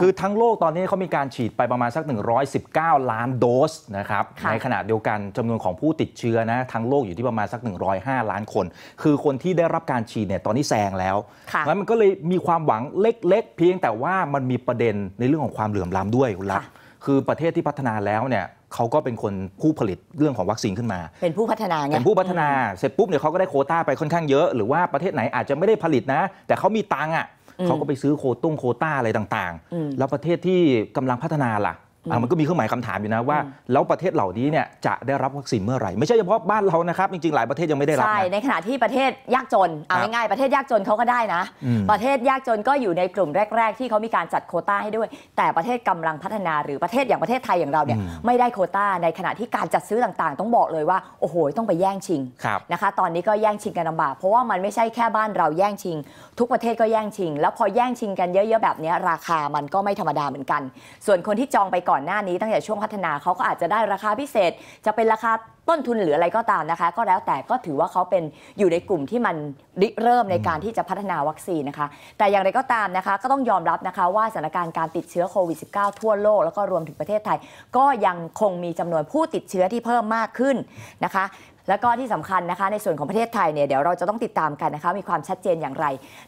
คือทั้งโลกตอนนี้เขามีการฉีดไปประมาณสัก 119 ล้านโดสนะครับในขณะเดียวกันจำนวนของผู้ติดเชื้อนะ ทั้งโลกอยู่ที่ประมาณสัก 105 ล้านคน คือคนที่ได้รับการฉีดเนี่ยตอนนี้แซงแล้วแล้วมันก็เลยมีความหวังเล็กๆ เพียงแต่ว่ามันมีประเด็นในเรื่องของความเหลื่อมล้ำด้วยคุณลักคือประเทศที่พัฒนาแล้วเนี่ยเขาก็เป็นคนผู้ผลิตเรื่องของวัคซีนขึ้นมา เป็นผู้พัฒนาไงเป็นผู้พัฒนาเสร็จปุ๊บเนี่ยเขาก็ได้โคต้าไปค่อนข้างเยอะหรือว่าประเทศไหนอาจจะไม่ได้ผลิตนะ แต่เขามีตังอ่ะเขาก็ไปซื้อโคตุ้งโคต้าอะไรต่างๆ แล้วประเทศที่กำลังพัฒนาล่ะอ่ามันก็มีเครื่องหมายคำถามอยู่นะว่าแล้วประเทศเหล่านี้เนี่ยจะได้รับวัคซีนเมื่อไหร่ ไม่ใช่เฉพาะบ้านเรานะครับจริงๆหลายประเทศยังไม่ได้รับใช่ ในขณะที่ประเทศยากจนเอาง่ายๆประเทศยากจนเขาก็ได้นะ ประเทศยากจนก็อยู่ในกลุ่มแรก ๆ ที่เขามีการจัดโคต้าให้ด้วย แต่ประเทศกำลังพัฒนาหรือประเทศอย่างประเทศไทยอย่างเราเนี่ยไม่ได้โคต้าในขณะที่การจัดซื้อต่างๆ ต้องบอกเลยว่าโอ้โหต้องไปแย่งชิงนะคะตอนนี้ก็แย่งชิงกันลำบากเพราะว่ามันไม่ใช่แค่บ้านเราแย่งชิง ทุกประเทศก็แย่งชิง แล้วพอแย่งชิงกันเยอะๆแบบนี้ราคามันก็ไม่ธรรมดาเหมือนกัน ส่วนคนที่จองไปกก่อนหน้านี้ตั้งแต่ช่วงพัฒนาเขาก็อาจจะได้ราคาพิเศษ จะเป็นราคาต้นทุนหรืออะไรก็ตามนะคะ ก็แล้วแต่ก็ถือว่าเขาเป็นอยู่ในกลุ่มที่มันริเริ่มในการที่จะพัฒนาวัคซีนนะคะ แต่อย่างไรก็ตามนะคะ ก็ต้องยอมรับนะคะว่าสถานการณ์การติดเชื้อโควิด -19 ทั่วโลกแล้วก็รวมถึงประเทศไทย ก็ยังคงมีจำนวนผู้ติดเชื้อที่เพิ่มมากขึ้นนะคะ แล้วก็ที่สำคัญนะคะในส่วนของประเทศไทยเนี่ยเดี๋ยวเราจะต้องติดตามกันนะคะมีความชัดเจนอย่างไร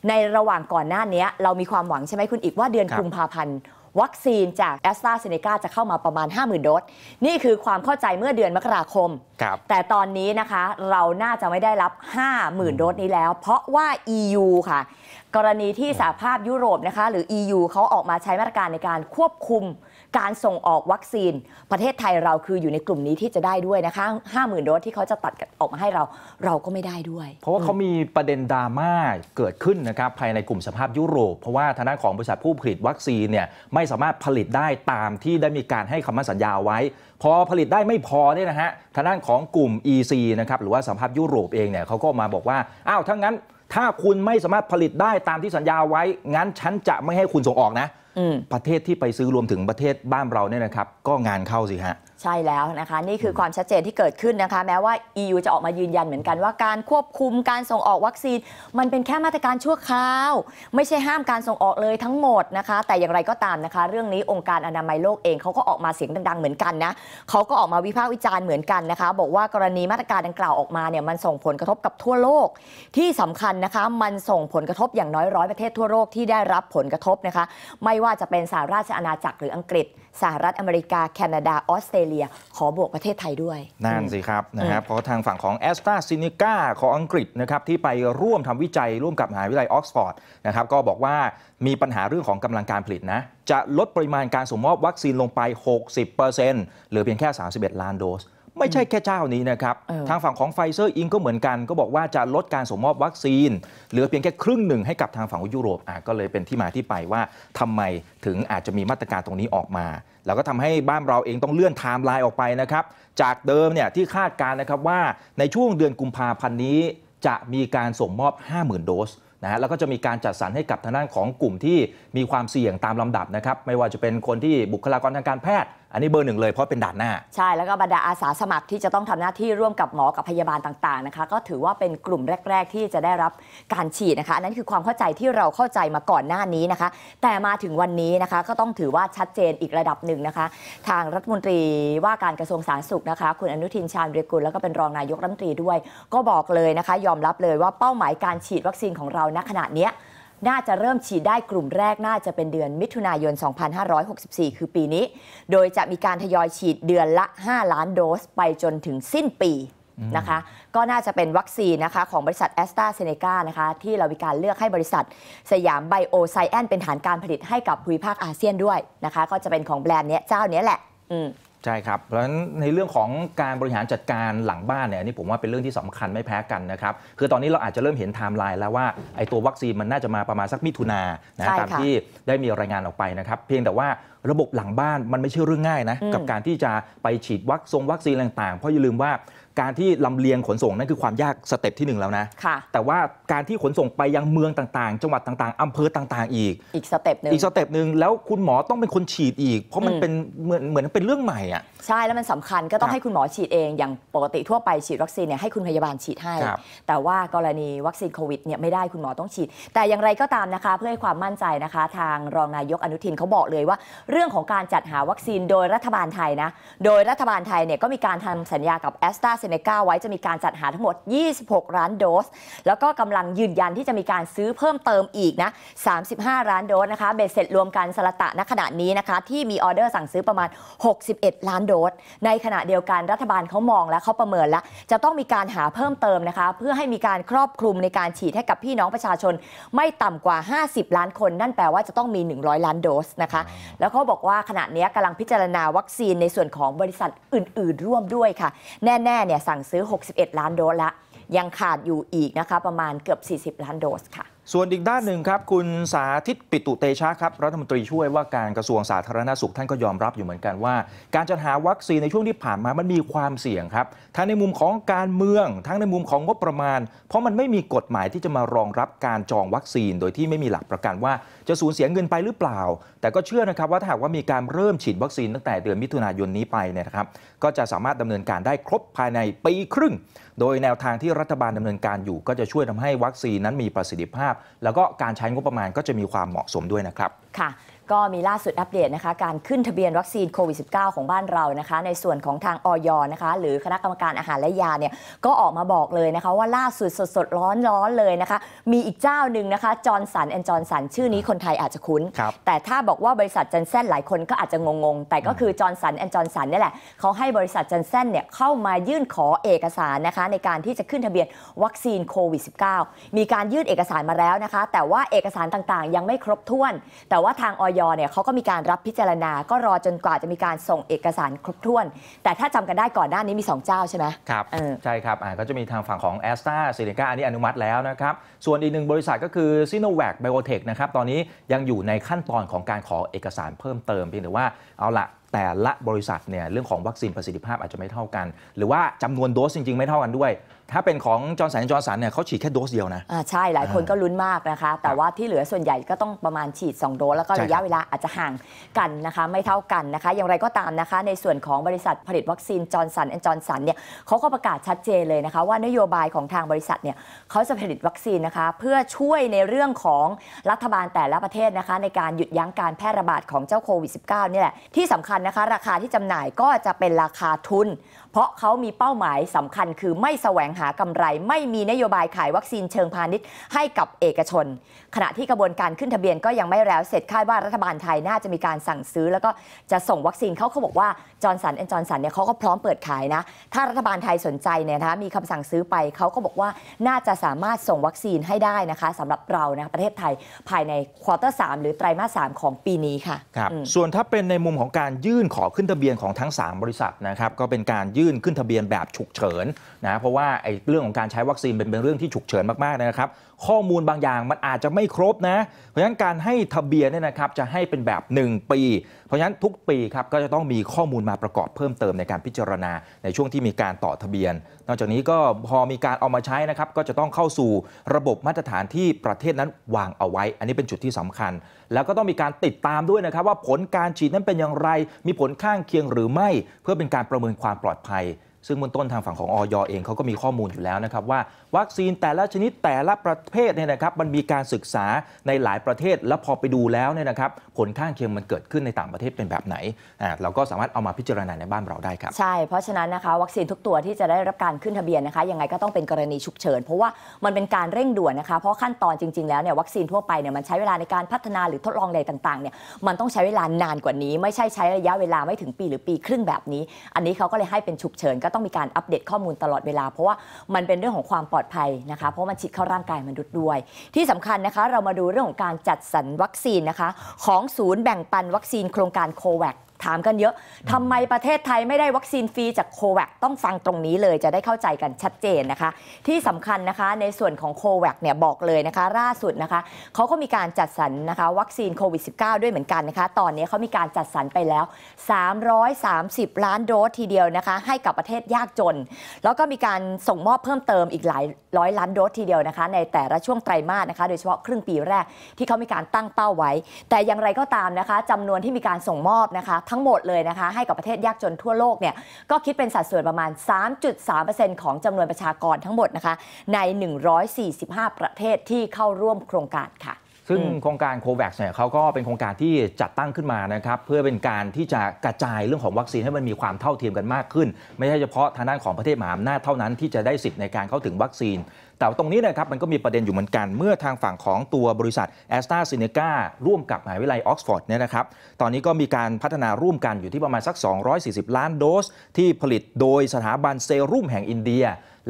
ในระหว่างก่อนหน้านี้เรามีความหวังใช่ไหมคุณ อีกว่าเดือนกุมภาพันธ์วัคซีนจากแอสตราเซเนกาจะเข้ามาประมาณ 50,000 โดส นี่คือความเข้าใจเมื่อเดือนมกราคมคแต่ตอนนี้นะคะ เราน่าจะไม่ได้รับ 50,000 โดสนี้แล้ว เพราะว่า EU ค่ะกรณีที่สหภาพยุโรปนะคะหรือ EU เขาออกมาใช้มาตรการในการควบคุม การส่งออกวัคซีน ประเทศไทยเราคืออยู่ในกลุ่มนี้ที่จะได้ด้วยนะคะ5 0,000โดสที่เขาจะตัดออกมาให้เราเราก็ไม่ได้ด้วย เพราะว่าเขามีประเด็นดราม่าเกิดขึ้นนะครับภายในกลุ่มสภาพยุโรปเพราะว่าทางด้านของบริษัทผู้ผลิตวัคซีนเนี่ยไม่สามารถผลิตได้ตามที่ได้มีการให้คำมั่นสัญญาไว้พอผลิตได้ไม่พอเนี่ยนะฮะทางด้านของกลุ่ม EC นะครับหรือว่าสภาพยุโรปเองเนี่ยเขาก็มาบอกว่า อ้าวทั้งนั้นถ้าคุณไม่สามารถผลิตได้ตามที่สัญญาไว้ งั้นฉันจะไม่ให้คุณส่งออกนะ ประเทศที่ไปซื้อรวมถึงประเทศบ้านเราเนี่ยนะครับ ก็งานเข้าสิฮะใช่แล้วนะคะนี่คือความชัดเจนที่เกิดขึ้นนะคะแม้ว่า EU จะออกมายืนยันเหมือนกันว่าการควบคุมการส่งออกวัคซีน มันเป็นแค่มาตรการชั่วคราว ไม่ใช่ห้ามการส่งออกเลยทั้งหมดนะคะ แต่อย่างไรก็ตามนะคะ เรื่องนี้องค์การอนามัยโลกเองเขาก็ออกมาเสียงดังๆเหมือนกันนะเขาก็ออกมาวิพากษ์วิจารณ์เหมือนกันนะคะ บอกว่ากรณีมาตรการดังกล่าวออกมาเนี่ยมันส่งผลกระทบกับทั่วโลกที่สำคัญนะคะมันส่งผลกระทบอย่างน้อยร้อยประเทศทั่วโลกที่ได้รับผลกระทบนะคะไม่ว่าจะเป็นสหราชอาณาจักร หรืออังกฤษ สหรัฐอเมริกาแคนาดาออสเตรเลียลียขอบวกประเทศไทยด้วย นั่นสิครับนะครับเพราะทางฝั่งของแอสตราซินิก้าของอังกฤษนะครับที่ไปร่วมทำวิจัยร่วมกับมหาวิทยาลัยออกซฟอร์ดนะครับก็บอกว่ามีปัญหาเรื่องของกำลังการผลิตนะจะลดปริมาณการส่งมอบวัคซีนลงไป 60%เหลือเพียงแค่ 31 ล้านโดส ไม่ใช่แค่เจ้านี้นะครับ ทางฝั่งของไฟเซอร์อิงก็เหมือนกัน ก็บอกว่าจะลดการส่งมอบวัคซีนเหลือเพียงแค่ครึ่งหนึ่งให้กับทางฝั่งยุโรปอ่ะก็เลยเป็นที่มาที่ไปว่าทำไมถึงอาจจะมีมาตรการตรงนี้ออกมาแล้วก็ทำให้บ้านเราเองต้องเลื่อนไทม์ไลน์ออกไปนะครับ จากเดิมเนี่ยที่คาดการนะครับว่าในช่วงเดือนกุมภาพันธ์นี้ จะมีการส่งมอบ 50,000 โดสนะฮะแล้วก็จะมีการจัดสรรให้กับทางด้านของกลุ่มที่มีความเสี่ยงตามลำดับนะครับ ไม่ว่าจะเป็นคนที่บุคลากรทางการแพทย์อันนี้เบอร์หนึ่งเลย เพราะเป็นด่านหน้าใช่แล้วก็บรรดาอาสาสมัครที่จะต้องทำหน้าที่ร่วมกับหมอกับพยาบาลต่างๆนะคะ ก็ถือว่าเป็นกลุ่มแรก ๆ ที่จะได้รับการฉีดนะคะอันนั้นคือความเข้าใจที่เราเข้าใจมาก่อนหน้านี้นะคะ แต่มาถึงวันนี้นะคะ ก็ต้องถือว่าชัดเจนอีกระดับหนึ่งนะคะ ทางรัฐมนตรีว่าการกระทรวงสาธารณสุขนะคะคุณอนุทินชาญวีรกุลแล้วก็เป็นรองนายกรัฐมนตรีด้วย ก็บอกเลยนะคะ ยอมรับเลยว่าเป้าหมายการฉีดวัคซีนของเราณขณะเนี้ยน่าจะเริ่มฉีดได้กลุ่มแรก น่าจะเป็นเดือนมิถุนายน 2564 คือปีนี้ โดยจะมีการทยอยฉีดเดือนละ 5 ล้านโดสไปจนถึงสิ้นปีนะคะ ก็น่าจะเป็นวัคซีนนะคะของบริษัทแอสตราเซเนกานะคะที่เรามีการเลือกให้บริษัทสยามไบโอไซแอนเป็นฐานการผลิตให้กับภูมิภาคอาเซียนด้วยนะคะ ก็จะเป็นของแบรนด์เนี้ยเจ้าเนี้ยแหละใช่ครับเพราะฉะนั้นในเรื่องของการบริหารจัดการหลังบ้านเนี่ยนี่ผมว่าเป็นเรื่องที่สำคัญไม่แพ้กันนะครับคือตอนนี้เราอาจจะเริ่มเห็นไทม์ไลน์แล้วว่าไอ้ตัววัคซีนมันน่าจะมาประมาณสักมิถุนานะตามที่ได้มีรายงานออกไปนะครับเพียงแต่ว่าระบบหลังบ้านมันไม่ใช่เรื่องง่ายนะกับการที่จะไปฉีดวัคซงวัคซีนต่างๆ เพราะอย่าลืมว่าการที่ลำเลียงขนส่งนั่นคือความยากสเต็ปที่1แล้วนะะแต่ว่าการที่ขนส่งไปยังเมืองต่าง ๆ จังหวัดต่างๆ อำเภอต่างๆอีก อีกสเต็ปนึงอีกสเต็ปหนึ่งแล้วคุณหมอต้องเป็นคนฉีดอีก เพราะมันเป็นเหมือนเหมือนเป็นเรื่องใหม่อ่ะใช่ แล้วมันสำคัญก็ต้องให้คุณหมอฉีดเองอย่างปกติทั่วไปฉีดวัคซีนเนี่ยให้คุณพยาบาลฉีดให้ แต่ว่ากรณีวัคซีนโควิดเนี่ยไม่ได้คุณหมอต้องฉีด แต่อย่างไรก็ตามนะคะ เพื่อให้ความมั่นใจนะคะ ทางรองนายกอนุทินเขาบอกเลยว่า เรื่องของการจัดหาวัคซีนโดยรัฐบาลไทยนะโดยรัฐบาลไทยเนี่ยก็มีการทำสัญญากับแอสตราเซซเนกาไว้จะมีการจัดหาทั้งหมด 26 ล้านโดส แล้วก็กำลังยืนยันที่จะมีการซื้อเพิ่มเติมอีกนะ 35 ล้านโดสนะคะ เบ็ดเสร็จรวมกันสลตะณขณะนี้นะคะที่มีออเดอร์สั่งซื้อประมาณ 61 ล้านโดส ในขณะเดียวกันรัฐบาลเขามอง และเขาประเมินแล้วจะต้องมีการหาเพิ่มเติมนะคะ เพื่อให้มีการครอบคลุมในการฉีดให้กับพี่น้องประชาชน ไม่ต่ำกว่า 50 ล้านคน นั่นแปลว่าจะต้องมี 100 ล้านโดสนะคะ แล้วเขาบอกว่าขณะนี้กำลังพิจารณาวัคซีนในส่วนของบริษัทอื่น ๆร่วมด้วยค่ะแน่ๆเนี่ยี่ยสั่งซื้อ 61 ล้านโดสละยังขาดอยู่อีกนะคะ ประมาณเกือบ 40 ล้านโดสค่ะส่วนอีกด้านหนึ่งครับคุณสาธิตปิตุเตชะครับรัฐมนตรีช่วยว่าการกระทรวงสาธารณาสุขท่านก็ยอมรับอยู่เหมือนกันว่า การจัดหาวัคซีนในช่วงที่ผ่านมามันมีความเสี่ยงครับทั้งในมุมของการเมืองทั้งในมุมของงบประมาณ เพราะมันไม่มีกฎหมายที่จะมารองรับการจองวัคซีน โดยที่ไม่มีหลักประกันว่าจะสูญเสียเงินไปหรือเปล่า แต่ก็เชื่อนะครับ ว่าถ้าหากว่ามีการเริ่มฉีดวัคซีนตั้งแต่เดือนมิถุนายนนี้ไปเนี่ยนะครับก็จะสามารถดำเนินการได้ครบภายในปีครึ่งโดยแนวทางที่รัฐบาลดำเนินการอยู่ก็จะช่วยทำให้วัคซีนนั้นมีประสิทธิภาพ แล้วก็การใช้งบประมาณก็จะมีความเหมาะสมด้วยนะครับ ค่ะก็มีล่าสุดอัปเดตนะคะ การขึ้นทะเบียนวัคซีนโควิด -19 ของบ้านเรานะคะ ในส่วนของทางออยนะคะ หรือคณะกรรมการอาหารและยาเนี่ยก็ออกมาบอกเลยนะคะว่าล่าสุดสดสดร้อนร้อนเลยนะคะ มีอีกเจ้าหนึ่งนะคะจอร์นสันแอนจอร์นสันชื่อนี้คนไทยอาจจะคุ้น แต่ถ้าบอกว่าบริษัทจันเซนหลายคนก็อาจจะงงๆ แต่ก็คือจอร์นสันแอนจอร์นสันนี่แหละเขาให้บริษัทจันเซนเนี่ยเข้ามายื่นขอเอกสารนะคะในการที่จะขึ้นทะเบียนวัคซีนโควิด -19 มีการยื่นเอกสารมาแล้วนะคะ แต่ว่าเอกสารต่างๆ ยังไม่ครบถ้วน แต่ว่าทางออยอยเนี่ยเขาก็มีการรับพิจารณา ก็รอจนกว่าจะมีการส่งเอกสารครบถ้วน แต่ถ้าจำกันได้ก่อนหน้านี้มี2เจ้าใช่ไหมครับใช่ครับก็จะมีทางฝั่งของแอสตราเซเนกาอันนี้อนุมัติแล้วนะครับ ส่วนอีกหนึ่งบริษัทก็คือซีโนแวคไบโอเทคนะครับ ตอนนี้ยังอยู่ในขั้นตอนของการขอเอกสารเพิ่มเติมเพียงแต่ว่า เอาละแต่ละบริษัทเนี่ยเรื่องของวัคซีนประสิทธิภาพอาจจะไม่เท่ากัน หรือว่าจำนวนโดสจริง ๆไม่เท่ากันด้วยถ้าเป็นของจอร์นสันจอร์นสันเนี่ยเขาฉีดแค่โดสเดียวนะ อ่าใช่หลายคนก็ลุ้นมากนะคะ แต่ว่าที่เหลือส่วนใหญ่ก็ต้องประมาณฉีด 2 โดส แล้วก็ระยะเวลาอาจจะห่างกันนะคะไม่เท่ากันนะคะ อย่างไรก็ตามนะคะ ในส่วนของบริษัทผลิตวัคซีนจอร์นสันแอนจอร์นสันเนี่ยเขาก็ประกาศชัดเจนเลยนะคะว่านโยบายของทางบริษัทเนี่ยเขาจะผลิตวัคซีนนะคะเพื่อช่วยในเรื่องของรัฐบาลแต่ละประเทศนะคะในการหยุดยั้งการแพร่ระบาดของเจ้าโควิด -19 นี่แหละที่สำคัญนะคะ ราคาที่จำหน่ายก็จะเป็นราคาทุนเพราะเขามีเป้าหมายสำคัญคือไม่แสวงหากำไรไม่มีนโยบายขายวัคซีนเชิงพาณิชย์ให้กับเอกชน ขณะที่กระบวนการขึ้นทะเบียนก็ยังไม่แล้วเสร็จคาดว่ารัฐบาลไทยน่าจะมีการสั่งซื้อ แล้วก็จะส่งวัคซีน เขาเขาบอกว่าจอร์นสันแอนด์จอร์นสันเนี่ยเขาก็พร้อมเปิดขายนะถ้ารัฐบาลไทยสนใจเนี่ยนะคะมีคำสั่งซื้อไปเขาก็บอกว่าน่าจะสามารถส่งวัคซีนให้ได้นะคะ สำหรับเรานะประเทศไทยภายในควอเตอร์สหรือไตรมาสสของปีนี้ค่ะครับส่วนถ้าเป็นในมุมของการยื่นขอขึ้นทะเบียนของทั้ง 3 บริษัทนะครับก็เป็นการยื่นขึ้นทะเบียนแบบฉุกเฉินนะเพราะว่าไอ้เรื่องของการใช้วัคซีนเป็นเป็นเรื่องที่ฉุกเฉินมากๆนะครับ ข้อมูลบางอย่างมันอาจจะไม่ครบนะ เพราะฉะนั้นการให้ทะเบียนเนี่ยนะครับจะให้เป็นแบบ 1 ปี เพราะฉะนั้นทุกปีครับก็จะต้องมีข้อมูลมาประกอบเพิ่มเติมในการพิจารณาในช่วงที่มีการต่อทะเบียน นอกจากนี้ก็พอมีการเอามาใช้นะครับก็จะต้องเข้าสู่ระบบมาตรฐานที่ประเทศนั้นวางเอาไว้ อันนี้เป็นจุดที่สำคัญ แล้วก็ต้องมีการติดตามด้วยนะครับว่าผลการฉีดนั้นเป็นอย่างไร มีผลข้างเคียงหรือไม่ เพื่อเป็นการประเมินความปลอดภัยซึ่งเบื้องต้นทางฝั่งของออยเองเขาก็มีข้อมูลอยู่แล้วนะครับว่า วัคซีนแต่ละชนิดแต่ละประเภทเนี่ยนะครับมันมีการศึกษาในหลายประเทศแล้วพอไปดูแล้วเนี่ยนะครับผลข้างเคียงมันเกิดขึ้นในต่างประเทศเป็นแบบไหนอ่าเราก็สามารถเอามาพิจารณาในบ้านเราได้ครับใช่ เพราะฉะนั้นนะคะวัคซีนทุกตัวที่จะได้รับการขึ้นทะเบียนนะคะยังไงก็ต้องเป็นกรณีฉุกเฉินเพราะว่ามันเป็นการเร่งด่วนนะคะเพราะขั้นตอนจริงๆ แล้วเนี่ยวัคซีนทั่วไปเนี่ยมันใช้เวลาในการพัฒนาหรือทดลองอะไรต่างๆเนี่ยมันต้องใช้เวลานานกว่านี้ ไม่ใช่ใช้ระยะเวลาไม่ถึงปีหรือปีครึ่งแบบนี้ อันนี้เขาก็เลยให้เป็นฉุกเฉินก็ต้องมีการอัปเดตข้อมูลตลอดเวลาเพราะว่ามันเป็นเรื่องของความปลอดภัยนะคะเพราะมันฉีดเข้าร่างกายมนุษย์ด้วย ที่สำคัญนะคะเรามาดูเรื่องของการจัดสรรวัคซีนนะคะ ของศูนย์แบ่งปันวัคซีนโครงการโควัคถามกันเยอะ ทำไมประเทศไทยไม่ได้วัคซีนฟรีจากโควคต้องฟังตรงนี้เลยจะได้เข้าใจกันชัดเจนนะคะ ที่สำคัญนะคะในส่วนของโควคเนี่ยบอกเลยนะคะล่าสุดนะคะเขาก็มีการจัดสรรนะคะวัคซีนโควิด -19 ด้วยเหมือนกันนะคะ ตอนนี้เขามีการจัดสรรไปแล้ว 330 ล้านโดสทีเดียวนะคะ ให้กับประเทศยากจน แล้วก็มีการส่งมอบเพิ่มเติมอีกหลายร้อยล้านโดสทีเดียวนะคะในแต่ละช่วงไตรมาสนะคะโดยเฉพาะครึ่งปีแรกที่เขามีการตั้งเป้าไว้ แต่อย่างไรก็ตามนะคะจำนวนที่มีการส่งมอบนะคะทั้งหมดเลยนะคะ ให้กับประเทศยากจนทั่วโลกเนี่ยก็คิดเป็นสัดส่วนประมาณ 3.3%ของจำนวนประชากรทั้งหมดนะคะ ใน 145 ประเทศที่เข้าร่วมโครงการค่ะซึ่งโครงการโควัคเนี่ยเขาก็เป็นโครงการที่จัดตั้งขึ้นมานะครับเพื่อเป็นการที่จะกระจายเรื่องของวัคซีนให้มันมีความเท่าเทียมกันมากขึ้น ไม่ใช่เฉพาะทางด้านของประเทศมหาอำนาจเท่านั้นที่จะได้สิทธิ์ในการเข้าถึงวัคซีน แต่ตรงนี้นะครับมันก็มีประเด็นอยู่เหมือนกันเมื่อทางฝั่งของตัวบริษัทแอสตราเซเนการ่วมกับมหาวิทยาลัยออกซฟอร์ดเนี่ยนะครับตอนนี้ก็มีการพัฒนาร่วมกันอยู่ที่ประมาณสัก 240 ล้านโดส ที่ผลิตโดยสถาบันเซรุ่มแห่งอินเดีย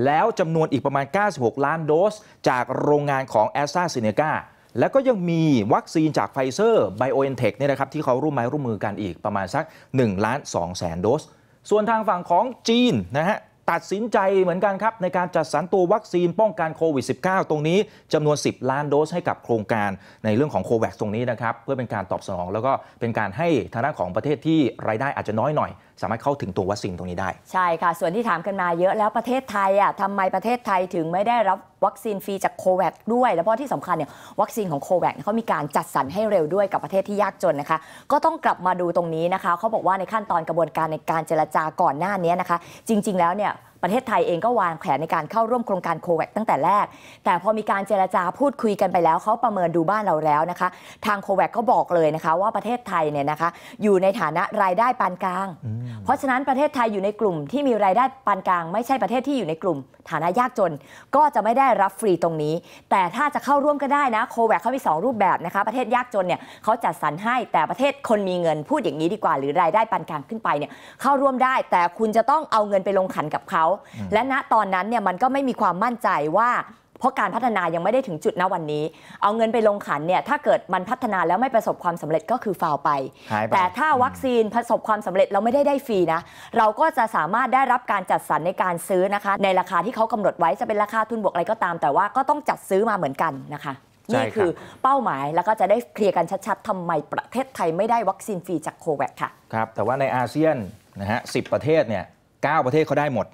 แล้วจำนวนอีกประมาณ 96 ล้านโดส จากโรงงานของแอสตราเซเนกาแล้วก็ยังมีวัคซีนจากไฟเซอร์ไบโอเอนเทคเนี่ยนะครับที่เขาร่วมไม้ร่วมมือกันอีกประมาณสัก 1 ล้าน2แสนโดส ส่วนทางฝั่งของจีนนะฮะตัดสินใจเหมือนกันครับในการจัดสรรตัววัคซีนป้องกันโควิด -19 ตรงนี้จำนวน 10 ล้านโดสให้กับโครงการ ในเรื่องของโควิดตรงนี้นะครับเพื่อเป็นการตอบสนองแล้วก็เป็นการให้ทางด้านของประเทศที่รายได้อาจจะน้อยหน่อยสามารถเข้าถึงตัววัคซีนตรงนี้ได้ ใช่ค่ะส่วนที่ถามกันมาเยอะแล้วประเทศไทยอ่ะทำไมประเทศไทยถึงไม่ได้รับวัคซีนฟรีจากโควัคด้วยแล้วเพราะที่สำคัญเนี่ยวัคซีนของโควิดเขามีการจัดสรรให้เร็วด้วยกับประเทศที่ยากจนนะคะ ก็ต้องกลับมาดูตรงนี้นะคะเขาบอกว่าในขั้นตอนกระบวนการในการเจรจาก่อนหน้านี้นะคะ จริง ๆแล้วเนี่ยประเทศไทยเองก็วางแผนในการเข้าร่วมโครงการโควิดคตั้งแต่แรก แต่พอมีการเจรจาพูดคุยกันไปแล้วเขาประเมินดูบ้านเราแล้วนะคะ ทางโควิดคก็บอกเลยนะคะว่าประเทศไทยเนี่ยนะคะอยู่ในฐานะรายได้ปานกลาง เพราะฉะนั้นประเทศไทยอยู่ในกลุ่มที่มีรายได้ปานกลาง ไม่ใช่ประเทศที่อยู่ในกลุ่ม ฐานะยากจน ก็จะไม่ได้รับฟรีตรงนี้ แต่ถ้าจะเข้าร่วมก็ได้นะโควิดคเขามี2รูปแบบนะคะประเทศยากจนเนี่ยเขาจัดสรรให้แต่ประเทศคนมีเงินพูดอย่างนี้ดีกว่า หรือรายได้ปานกลางขึ้นไปเนี่ยเข้าร่วมได้แต่คุณจะต้องเอาเงินไปลงขันกับเขาและณตอนนั้นเนี่ยมันก็ไม่มีความมั่นใจว่าเพราะการพัฒนายังไม่ได้ถึงจุดณวันนี้ เอาเงินไปลงขันเนี่ยถ้าเกิดมันพัฒนาแล้วไม่ประสบความสำเร็จก็คือฟาวไป แต่ถ้าวัคซีนประสบความสำเร็จเราไม่ได้ได้ฟรีนะเราก็จะสามารถได้รับการจัดสรรในการซื้อนะคะในราคาที่เขากำหนดไว้จะเป็นราคาทุนบวกอะไรก็ตาม แต่ว่าก็ต้องจัดซื้อมาเหมือนกันนะคะนี่คือเป้าหมายแล้วก็จะได้เคลียร์กันชัดๆทำไมประเทศไทยไม่ได้วัคซีนฟรีจากโควิดค่ะครับแต่ว่าในอาเซียนนะฮะสิประเทศเนี่ยเประเทศเขาได้หมด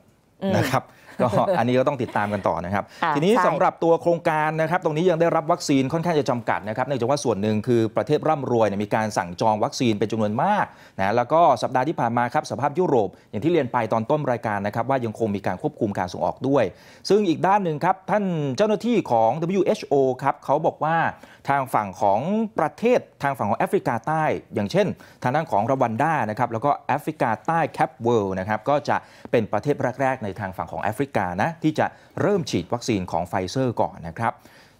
นะครับก็อันนี้ก็ต้องติดตามกันต่อนะครับ ทีนี้สำหรับตัวโครงการนะครับ ตรงนี้ยังได้รับวัคซีนค่อนข้างจะจำกัดนะครับเนื่องจากว่าส่วนหนึ่งคือประเทศร่ำรวยมีการสั่งจองวัคซีนเป็นจำนวนมากนะแล้วก็สัปดาห์ที่ผ่านมาครับสภาพยุโรป อย่างที่เรียนไปตอนต้นรายการนะครับ ว่ายังคงมีการควบคุมการส่งออกด้วย ซึ่งอีกด้านหนึ่งครับท่านเจ้าหน้าที่ของ WHO ครับเขาบอกว่าทางฝั่งของประเทศทางฝั่งของแอฟริกาใต้ อย่างเช่น ทางด้านของรวันดานะครับแล้วก็แอฟริกาใต้แคปเวิลด์นะครับก็จะเป็นประเทศแรกๆ ในทางฝั่งของแอฟริกานะที่จะเริ่มฉีดวัคซีนของไฟเซอร์ก่อนนะครับ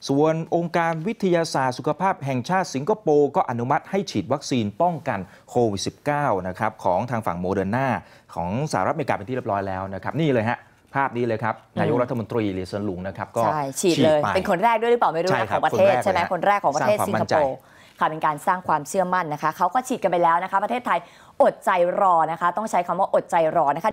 ส่วนองค์การวิทยาศาสตร์สุขภาพแห่งชาติสิงคโปร์ก็อนุมัติให้ฉีดวัคซีนป้องกันโควิด -19 นะครับ ของทางฝั่งโมเดอร์นาของสหรัฐอเมริกาเป็นที่เรียบร้อยแล้วนะครับนี่เลยฮะ ภาพนี้เลยครับนายกรัฐมนตรีเลียสันลุงนะครับก็ฉีดเลย เป็นคนแรกด้วยหรือเปล่าไม่รู้ของประเทศใช่ไหมคนแรกของประเทศสิงคโปร์ค่ะเป็นการสร้างความเชื่อมั่นนะคะเขาก็ฉีดกันไปแล้วนะคะประเทศไทยอดใจรอนะคะต้องใช้คำว่าอดใจรอนะคะ